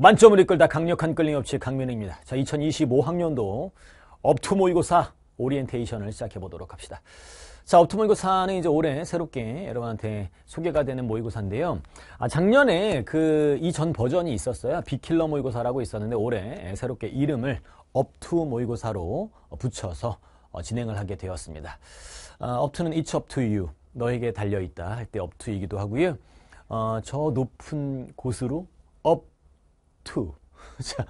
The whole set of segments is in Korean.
만점을 이끌다 강력한 끌림 업체 강민우입니다. 자, 2025학년도 업투 모의고사 오리엔테이션을 시작해 보도록 합시다. 자, 업투 모의고사는 이제 올해 새롭게 여러분한테 소개가 되는 모의고사인데요. 아, 작년에 그 이전 버전이 있었어요. 비킬러 모의고사라고 있었는데 올해 새롭게 이름을 업투 모의고사로 붙여서 어, 진행을 하게 되었습니다. 아, 업투는 It's up to you. 너에게 달려있다 할 때 업투이기도 하고요. 어, 저 높은 곳으로 업 to. 자,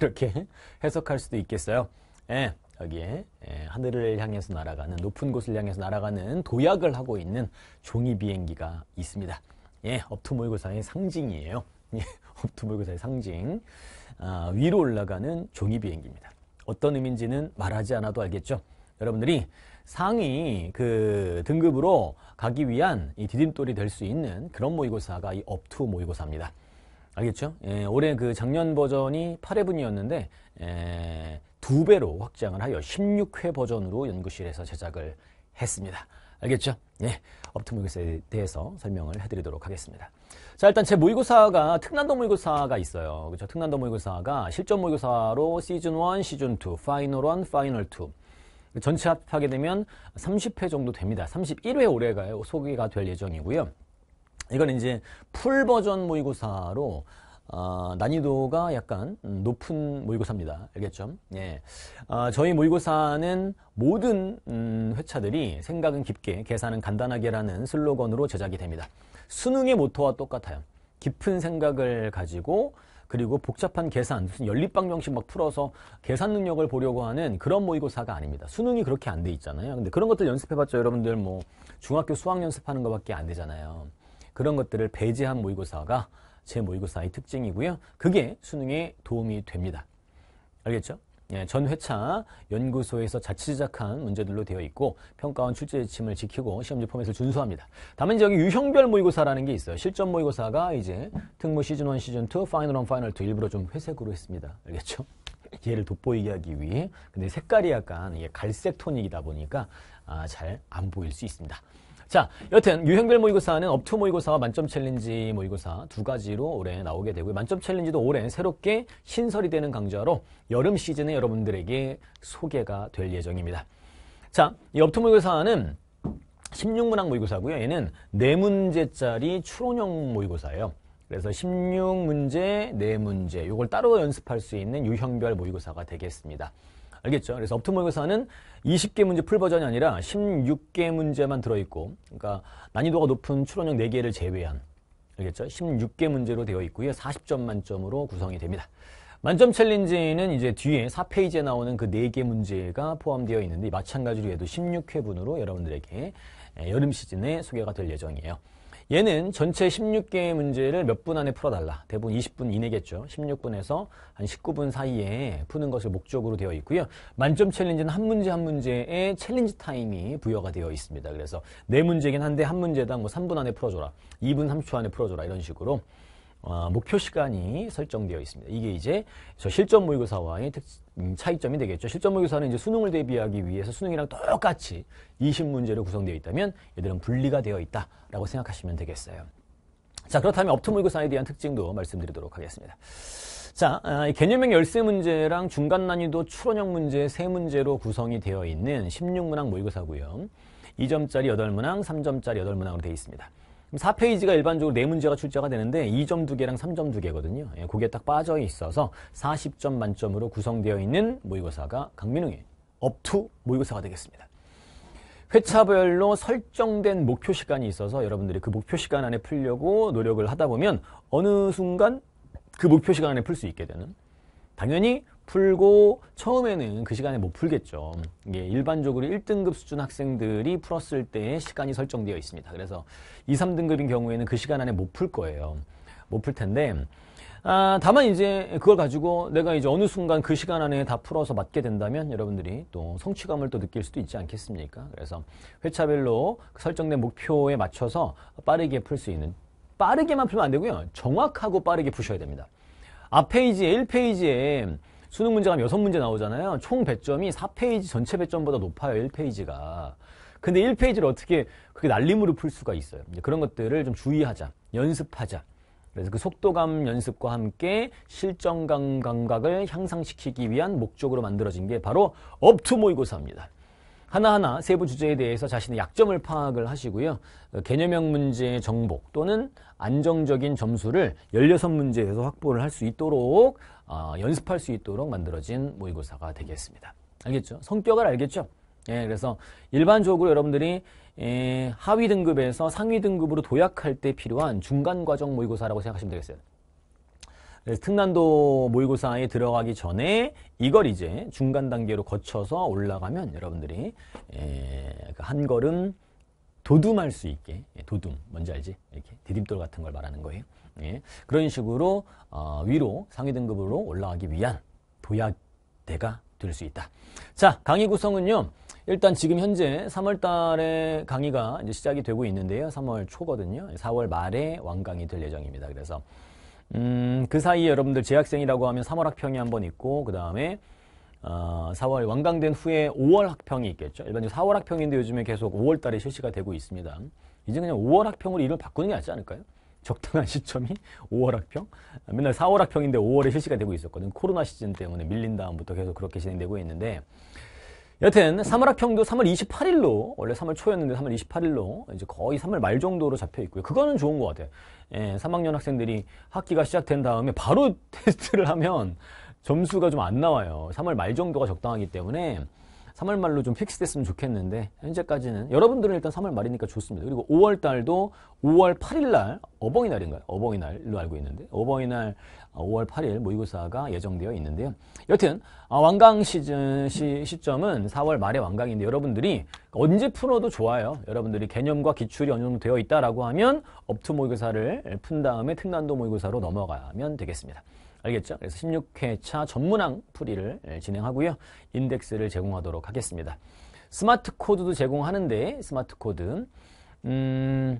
이렇게 해석할 수도 있겠어요. 예, 여기에 예, 하늘을 향해서 날아가는 높은 곳을 향해서 날아가는 도약을 하고 있는 종이 비행기가 있습니다. 예, 업투모의고사의 상징이에요. 예, 업투모의고사의 상징. 아, 위로 올라가는 종이 비행기입니다. 어떤 의미인지는 말하지 않아도 알겠죠? 여러분들이 상위 그 등급으로 가기 위한 이 디딤돌이 될 수 있는 그런 모의고사가 이 업투 모의고사입니다. 알겠죠? 예, 올해 그 작년 버전이 8회분이었는데 예, 두 배로 확장을 하여 16회 버전으로 연구실에서 제작을 했습니다. 알겠죠? 예, 업트모의고사에 대해서 설명을 해드리도록 하겠습니다. 자, 일단 제 모의고사가 특난도 모의고사가 있어요. 그렇죠? 특난도 모의고사가 실전 모의고사로 시즌 1, 시즌 2, 파이널 1, 파이널 2 전체 합하게 되면 30회 정도 됩니다. 31회 올해가 소개가 될 예정이고요. 이건 이제 풀 버전 모의고사로 어, 난이도가 약간 음, 높은 모의고사입니다. 알겠죠? 예. 어, 저희 모의고사는 모든 음, 회차들이 생각은 깊게, 계산은 간단하게라는 슬로건으로 제작이 됩니다. 수능의 모토와 똑같아요. 깊은 생각을 가지고 그리고 복잡한 계산, 무슨 연립방정식 막 풀어서 계산 능력을 보려고 하는 그런 모의고사가 아닙니다. 수능이 그렇게 안 돼 있잖아요. 근데 그런 것들 연습해봤죠 여러분들 뭐 중학교 수학 연습하는 것밖에 안 되잖아요. 그런 것들을 배제한 모의고사가 제 모의고사의 특징이고요. 그게 수능에 도움이 됩니다. 알겠죠? 예, 전 회차 연구소에서 자치 제작한 문제들로 되어 있고 평가원 출제 지침을 지키고 시험지 포맷을 준수합니다. 다만 이제 여기 유형별 모의고사라는 게 있어요. 실전 모의고사가 이제 특무 시즌 1, 시즌 2, 파이널 1, 파이널 2 일부러 좀 회색으로 했습니다. 알겠죠? 얘를 돋보이게 하기 위해 근데 색깔이 약간 갈색 톤이다 보니까 아, 잘 안 보일 수 있습니다. 자, 여튼 유형별 모의고사는 업투 모의고사와 만점 챌린지 모의고사 두 가지로 올해 나오게 되고요. 만점 챌린지도 올해 새롭게 신설이 되는 강좌로 여름 시즌에 여러분들에게 소개가 될 예정입니다. 자, 이 업투 모의고사는 16문항 모의고사고요. 얘는 4문제짜리 추론형 모의고사예요. 그래서 16문제, 4문제 이걸 따로 연습할 수 있는 유형별 모의고사가 되겠습니다. 알겠죠? 그래서 업트 모의고사는 20개 문제 풀 버전이 아니라 16개 문제만 들어있고, 그러니까 난이도가 높은 추론형 4개를 제외한, 알겠죠? 16개 문제로 되어 있고요. 40점 만점으로 구성이 됩니다. 만점 챌린지는 이제 뒤에 4페이지에 나오는 그 4개 문제가 포함되어 있는데, 마찬가지로 얘도 16회분으로 여러분들에게 예, 여름 시즌에 소개가 될 예정이에요. 얘는 전체 16개의 문제를 몇 분 안에 풀어달라. 대부분 20분 이내겠죠. 16분에서 한 19분 사이에 푸는 것을 목적으로 되어 있고요. 만점 챌린지는 한 문제 한 문제에 챌린지 타임이 부여가 되어 있습니다. 그래서 네 문제긴 한데 한 문제당 뭐 3분 안에 풀어줘라. 2분 30초 안에 풀어줘라. 이런 식으로 어, 목표 시간이 설정되어 있습니다. 이게 이제 저 실전 모의고사와의 특, 음, 차이점이 되겠죠. 실전 모의고사는 이제 수능을 대비하기 위해서 수능이랑 똑같이 20문제로 구성되어 있다면 얘들은 분리가 되어 있다라고 생각하시면 되겠어요. 자 그렇다면 업트 모의고사에 대한 특징도 말씀드리도록 하겠습니다. 자, 아, 개념형 열쇠 문제랑 중간 난이도 추론형 문제 세문제로 구성이 되어 있는 16문항 모의고사고요. 2점짜리 8문항, 3점짜리 8문항으로 되어 있습니다. 4페이지가 일반적으로 4문제가 출제가 되는데 2점 2개랑 3점 2개거든요. 예, 그게 딱 빠져 있어서 40점 만점으로 구성되어 있는 모의고사가 강민웅의 업투 모의고사가 되겠습니다. 회차별로 설정된 목표 시간이 있어서 여러분들이 그 목표 시간 안에 풀려고 노력을 하다 보면 어느 순간 그 목표 시간 안에 풀 수 있게 되는 당연히 풀고 처음에는 그 시간에 못 풀겠죠. 이게 일반적으로 1등급 수준 학생들이 풀었을 때 시간이 설정되어 있습니다. 그래서 2, 3등급인 경우에는 그 시간 안에 못 풀 거예요. 못 풀 텐데 아, 다만 이제 그걸 가지고 내가 이제 어느 순간 그 시간 안에 다 풀어서 맞게 된다면 여러분들이 또 성취감을 또 느낄 수도 있지 않겠습니까? 그래서 회차별로 그 설정된 목표에 맞춰서 빠르게 풀 수 있는 빠르게만 풀면 안 되고요. 정확하고 빠르게 푸셔야 됩니다. 앞페이지 에 1페이지에 수능 문제가 6문제 나오잖아요. 총 배점이 4페이지 전체 배점보다 높아요. 1페이지가. 근데 1페이지를 어떻게 그게 날림으로 풀 수가 있어요. 그런 것들을 좀 주의하자. 연습하자. 그래서 그 속도감 연습과 함께 실전감 감각을 향상시키기 위한 목적으로 만들어진 게 바로 업투 모의고사입니다. 하나하나 세부 주제에 대해서 자신의 약점을 파악을 하시고요. 그 개념형 문제의 정복 또는 안정적인 점수를 16문제에서 확보를 할 수 있도록 어, 연습할 수 있도록 만들어진 모의고사가 되겠습니다. 알겠죠? 성격을 알겠죠? 예, 그래서 일반적으로 여러분들이 예, 하위 등급에서 상위 등급으로 도약할 때 필요한 중간 과정 모의고사라고 생각하시면 되겠어요. 네, 특난도 모의고사에 들어가기 전에 이걸 이제 중간 단계로 거쳐서 올라가면 여러분들이 예, 그 한 걸음 도둠할 수 있게 예, 도둠 뭔지 알지? 이렇게 디딤돌 같은 걸 말하는 거예요. 예, 그런 식으로 어, 위로 상위 등급으로 올라가기 위한 도약대가 될 수 있다. 자, 강의 구성은요. 일단 지금 현재 3월 달에 강의가 이제 시작이 되고 있는데요. 3월 초거든요. 4월 말에 완강이 될 예정입니다. 그래서 음, 그 사이에 여러분들 재학생이라고 하면 3월 학평이 한 번 있고 그 다음에 어, 4월 완강된 후에 5월 학평이 있겠죠. 일반적으로 4월 학평인데 요즘에 계속 5월 달에 실시가 되고 있습니다. 이제 그냥 5월 학평으로 이름을 바꾸는 게 낫지 않을까요? 적당한 시점이 5월 학평? 맨날 4월 학평인데 5월에 실시가 되고 있었거든. 요 코로나 시즌 때문에 밀린 다음부터 계속 그렇게 진행되고 있는데 여튼 3월학평도 3월 28일로 원래 3월 초였는데 3월 28일로 이제 거의 3월 말 정도로 잡혀 있고요. 그거는 좋은 것 같아요. 예, 3학년 학생들이 학기가 시작된 다음에 바로 테스트를 하면 점수가 좀 안 나와요. 3월 말 정도가 적당하기 때문에 3월 말로 좀 픽스됐으면 좋겠는데 현재까지는 여러분들은 일단 3월 말이니까 좋습니다. 그리고 5월 달도 5월 8일 날 어버이날인가요? 어버이날로 알고 있는데 어버이날 5월 어, 8일 모의고사가 예정되어 있는데요. 여튼 어, 완강 시즌 시, 시점은 4월 말에 완강인데 여러분들이 언제 풀어도 좋아요. 여러분들이 개념과 기출이 어느 정도 되어 있다라고 하면 업투 모의고사를 푼 다음에 특난도 모의고사로 넘어가면 되겠습니다. 알겠죠? 그래서 16회차 전문항 풀이를 예, 진행하고요. 인덱스를 제공하도록 하겠습니다. 스마트 코드도 제공하는데 스마트 코드 음,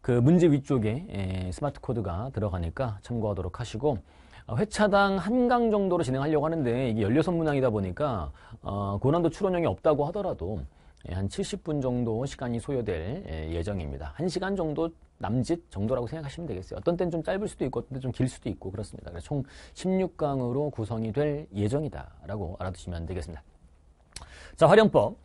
그 문제 위쪽에 예, 스마트 코드가 들어가니까 참고하도록 하시고 어, 회차당 한강 정도로 진행하려고 하는데 이게 16문항이다 보니까 어, 고난도 출원형이 없다고 하더라도 예, 한 70분 정도 시간이 소요될 예정입니다. 1시간 정도 남짓 정도라고 생각하시면 되겠어요. 어떤 때는 좀 짧을 수도 있고 어떤 때는 좀 길 수도 있고 그렇습니다. 그래서 총 16강으로 구성이 될 예정이다라고 알아두시면 되겠습니다. 자, 활용법.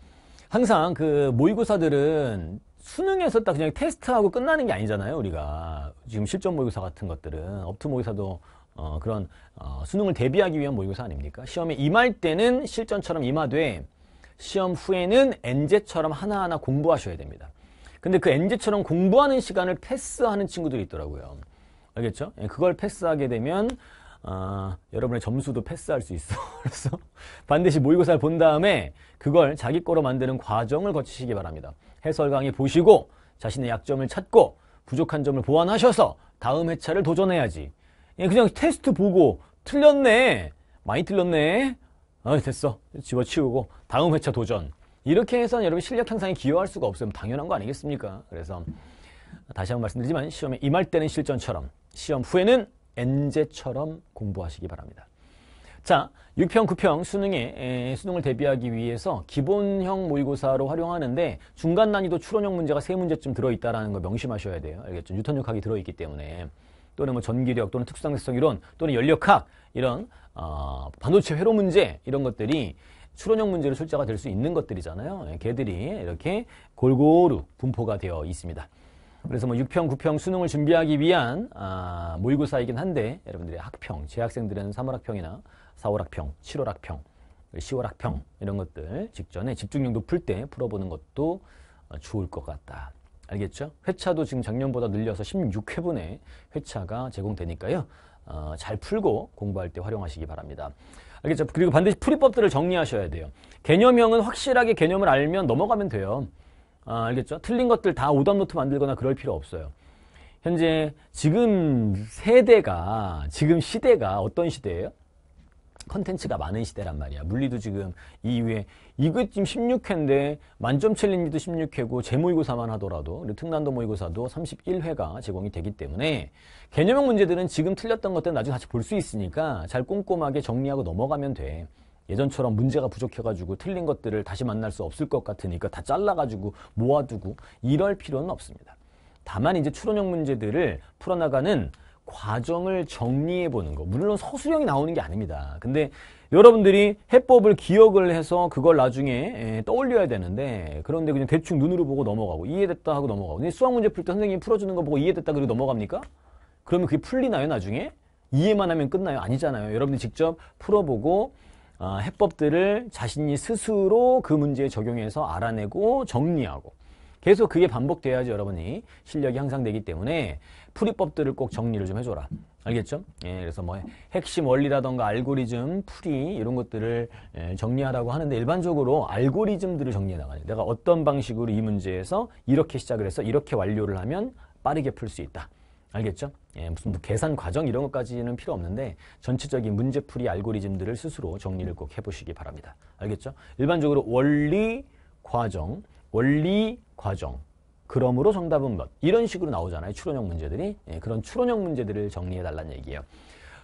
항상 그 모의고사들은 수능에서 딱 그냥 테스트하고 끝나는 게 아니잖아요, 우리가. 지금 실전 모의고사 같은 것들은 업트 모의사도 어, 그런 어, 수능을 대비하기 위한 모의고사 아닙니까? 시험에 임할 때는 실전처럼 임하되 시험 후에는 엔제처럼 하나하나 공부하셔야 됩니다. 근데 그엔제처럼 공부하는 시간을 패스하는 친구들이 있더라고요. 알겠죠? 예, 그걸 패스하게 되면 아, 여러분의 점수도 패스할 수 있어. 그래서 반드시 모의고사를 본 다음에 그걸 자기 거로 만드는 과정을 거치시기 바랍니다. 해설 강의 보시고 자신의 약점을 찾고 부족한 점을 보완하셔서 다음 회차를 도전해야지. 예, 그냥 테스트 보고 틀렸네. 많이 틀렸네. 어, 됐어. 집어치우고 다음 회차 도전. 이렇게 해서는 여러분 실력 향상에 기여할 수가 없으면 당연한 거 아니겠습니까? 그래서 다시 한 번 말씀드리지만 시험에 임할 때는 실전처럼 시험 후에는 엔제처럼 공부하시기 바랍니다. 자, 6평, 9평 수능에 에, 수능을 대비하기 위해서 기본형 모의고사로 활용하는데 중간 난이도 추론형 문제가 3 문제쯤 들어있다라는 걸 명심하셔야 돼요. 알겠죠? 뉴턴역학이 들어있기 때문에 또는 뭐 전기력 또는 특수상대성 이론 또는 연력학 이런 어, 반도체 회로 문제 이런 것들이 수론형 문제로 출제가 될 수 있는 것들이잖아요. 걔들이 예, 이렇게 골고루 분포가 되어 있습니다. 그래서 뭐 6평, 9평 수능을 준비하기 위한 아, 모의고사이긴 한데 여러분들의 학평, 재학생들은 3월학평이나 4월학평, 7월학평, 10월학평 이런 것들 직전에 집중력 높을 때 풀어보는 것도 어, 좋을 것 같다. 알겠죠? 회차도 지금 작년보다 늘려서 16회분의 회차가 제공되니까요. 어, 잘 풀고 공부할 때 활용하시기 바랍니다. 알겠죠? 그리고 반드시 풀이법들을 정리하셔야 돼요. 개념형은 확실하게 개념을 알면 넘어가면 돼요. 아, 알겠죠? 틀린 것들 다 오답노트 만들거나 그럴 필요 없어요. 현재 지금 세대가, 지금 시대가 어떤 시대예요? 컨텐츠가 많은 시대란 말이야. 물리도 지금 이후에이거 지금 16회인데 만점 챌린지도 16회고 재모의고사만 하더라도 특난도 모의고사도 31회가 제공이 되기 때문에 개념형 문제들은 지금 틀렸던 것들은 나중에 다시 볼 수 있으니까 잘 꼼꼼하게 정리하고 넘어가면 돼. 예전처럼 문제가 부족해가지고 틀린 것들을 다시 만날 수 없을 것 같으니까 다 잘라가지고 모아두고 이럴 필요는 없습니다. 다만 이제 추론형 문제들을 풀어나가는 과정을 정리해 보는 거. 물론 서술형이 나오는 게 아닙니다. 근데 여러분들이 해법을 기억을 해서 그걸 나중에 예, 떠올려야 되는데 그런데 그냥 대충 눈으로 보고 넘어가고 이해됐다 하고 넘어가고 수학 문제 풀 때 선생님이 풀어주는 거 보고 이해됐다 그리고 넘어갑니까? 그러면 그게 풀리나요 나중에? 이해만 하면 끝나요? 아니잖아요. 여러분들이 직접 풀어보고 아, 해법들을 자신이 스스로 그 문제에 적용해서 알아내고 정리하고 계속 그게 반복돼야지 여러분이 실력이 향상되기 때문에 풀이법들을 꼭 정리를 좀 해줘라. 알겠죠? 예, 그래서 뭐 핵심 원리라던가 알고리즘, 풀이 이런 것들을 예, 정리하라고 하는데 일반적으로 알고리즘들을 정리해 나가요. 내가 어떤 방식으로 이 문제에서 이렇게 시작을 해서 이렇게 완료를 하면 빠르게 풀 수 있다. 알겠죠? 예, 무슨 뭐 계산 과정 이런 것까지는 필요 없는데 전체적인 문제풀이 알고리즘들을 스스로 정리를 꼭 해보시기 바랍니다. 알겠죠? 일반적으로 원리, 과정, 원리, 과정, 그러므로 정답은 몇 이런 식으로 나오잖아요. 추론형 문제들이 예, 그런 추론형 문제들을 정리해달라는 얘기예요.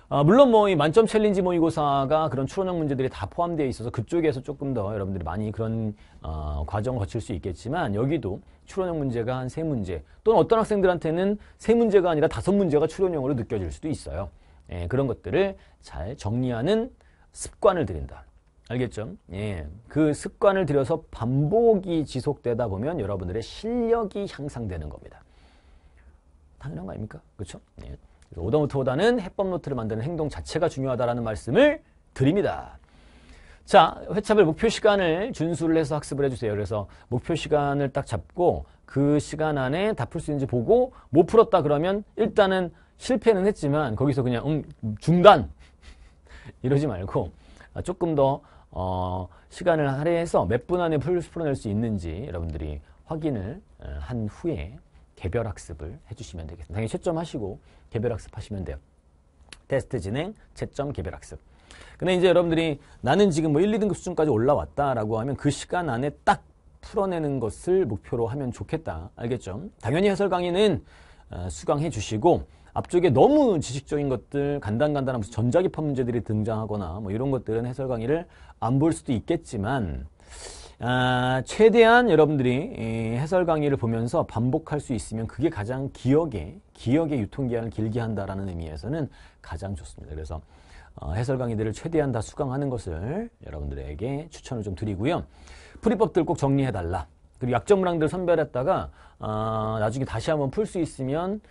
아, 물론 뭐 이 만점 챌린지 모의고사가 그런 추론형 문제들이 다 포함되어 있어서 그쪽에서 조금 더 여러분들이 많이 그런 어, 과정 을 거칠 수 있겠지만 여기도 추론형 문제가 한 세 문제 또는 어떤 학생들한테는 세 문제가 아니라 다섯 문제가 추론형으로 느껴질 수도 있어요. 예, 그런 것들을 잘 정리하는 습관을 들인다. 알겠죠? 예. 그 습관을 들여서 반복이 지속되다 보면 여러분들의 실력이 향상되는 겁니다. 당연한 거 아닙니까? 그렇죠? 예. 오다노트보다는 해법 노트를 만드는 행동 자체가 중요하다라는 말씀을 드립니다. 자, 회차별 목표 시간을 준수를 해서 학습을 해주세요. 그래서 목표 시간을 딱 잡고 그 시간 안에 다 풀 수 있는지 보고 못 풀었다 그러면 일단은 실패는 했지만 거기서 그냥 음, 중간 이러지 말고 아, 조금 더 어, 시간을 할애해서 몇 분 안에 풀어낼 수 있는지 여러분들이 확인을 한 후에 개별 학습을 해주시면 되겠습니다. 당연히 채점하시고 개별 학습하시면 돼요. 테스트 진행, 채점, 개별 학습. 근데 이제 여러분들이 나는 지금 뭐 1, 2등급 수준까지 올라왔다라고 하면 그 시간 안에 딱 풀어내는 것을 목표로 하면 좋겠다. 알겠죠? 당연히 해설 강의는 어, 수강해 주시고 앞쪽에 너무 지식적인 것들, 간단간단한 무슨 전자기판 문제들이 등장하거나 뭐 이런 것들은 해설 강의를 안 볼 수도 있겠지만, 아, 최대한 여러분들이 해설 강의를 보면서 반복할 수 있으면 그게 가장 기억에, 기억의 유통기한을 길게 한다라는 의미에서는 가장 좋습니다. 그래서 어, 해설 강의들을 최대한 다 수강하는 것을 여러분들에게 추천을 좀 드리고요. 풀이법들 꼭 정리해달라. 그리고 약점 문항들 선별했다가 어, 나중에 다시 한번 풀 수 있으면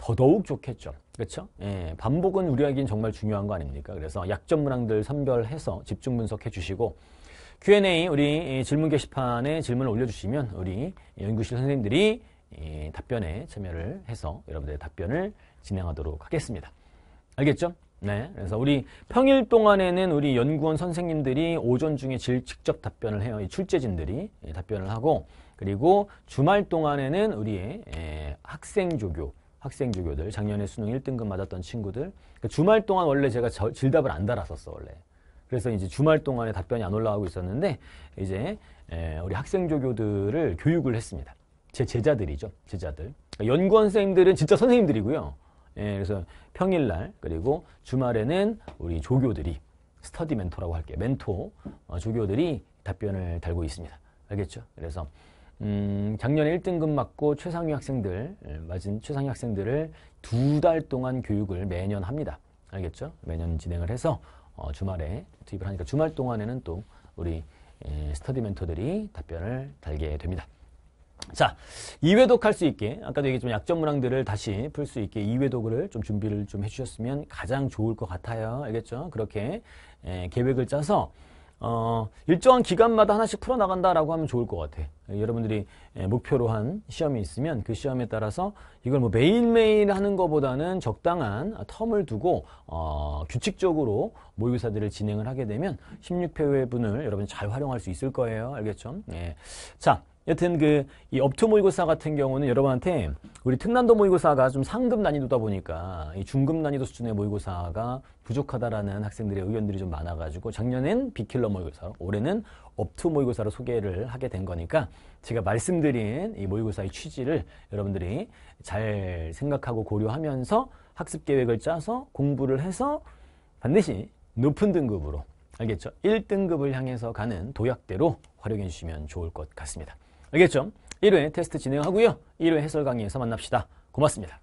더더욱 좋겠죠. 그렇죠? 예, 반복은 우리에겐 정말 중요한 거 아닙니까? 그래서 약점 문항들 선별해서 집중 분석해 주시고 Q&A 우리 질문 게시판에 질문을 올려주시면 우리 연구실 선생님들이 답변에 참여를 해서 여러분들의 답변을 진행하도록 하겠습니다. 알겠죠? 네. 그래서 우리 평일 동안에는 우리 연구원 선생님들이 오전 중에 질, 직접 답변을 해요. 이 출제진들이 예, 답변을 하고 그리고 주말 동안에는 우리의 예, 학생 조교 학생 주교들, 작년에 수능 1등급 맞았던 친구들. 그러니까 주말 동안 원래 제가 저, 질답을 안 달았었어, 원래. 그래서 이제 주말 동안에 답변이 안올라가고 있었는데, 이제, 에, 우리 학생 조교들을 교육을 했습니다. 제 제자들이죠, 제자들. 그러니까 연구원 선생님들은 진짜 선생님들이고요. 예, 그래서 평일날, 그리고 주말에는 우리 조교들이, 스터디 멘토라고 할게요. 멘토, 어, 조교들이 답변을 달고 있습니다. 알겠죠? 그래서 음, 작년에 1등급 맞고 최상위 학생들, 예, 맞은 최상위 학생들을 두 달 동안 교육을 매년 합니다. 알겠죠? 매년 진행을 해서 어, 주말에 투입을 하니까 주말 동안에는 또 우리 에, 예, 스터디 멘토들이 답변을 달게 됩니다. 자, 이외독할 수 있게, 아까도 얘기했지만 약점 문항들을 다시 풀 수 있게 2회독을 좀 준비를 좀 해주셨으면 가장 좋을 것 같아요. 알겠죠? 그렇게 에, 예, 계획을 짜서 어, 일정한 기간마다 하나씩 풀어나간다라고 하면 좋을 것 같아. 예, 여러분들이 예, 목표로 한 시험이 있으면 그 시험에 따라서 이걸 뭐 매일매일 하는 것보다는 적당한 텀을 두고, 어, 규칙적으로 모의고사들을 진행을 하게 되면 16회 분을 여러분이 잘 활용할 수 있을 거예요. 알겠죠? 예. 자, 여튼 그이 업초 모의고사 같은 경우는 여러분한테 우리 특난도 모의고사가 좀 상급 난이도다 보니까 이 중급 난이도 수준의 모의고사가 부족하다라는 학생들의 의견들이 좀 많아가지고 작년엔 비킬러 모의고사 올해는 업투 모의고사로 소개를 하게 된 거니까 제가 말씀드린 이 모의고사의 취지를 여러분들이 잘 생각하고 고려하면서 학습 계획을 짜서 공부를 해서 반드시 높은 등급으로 알겠죠? 1등급을 향해서 가는 도약대로 활용해 주시면 좋을 것 같습니다. 알겠죠? 1회 테스트 진행하고요. 1회 해설 강의에서 만납시다. 고맙습니다.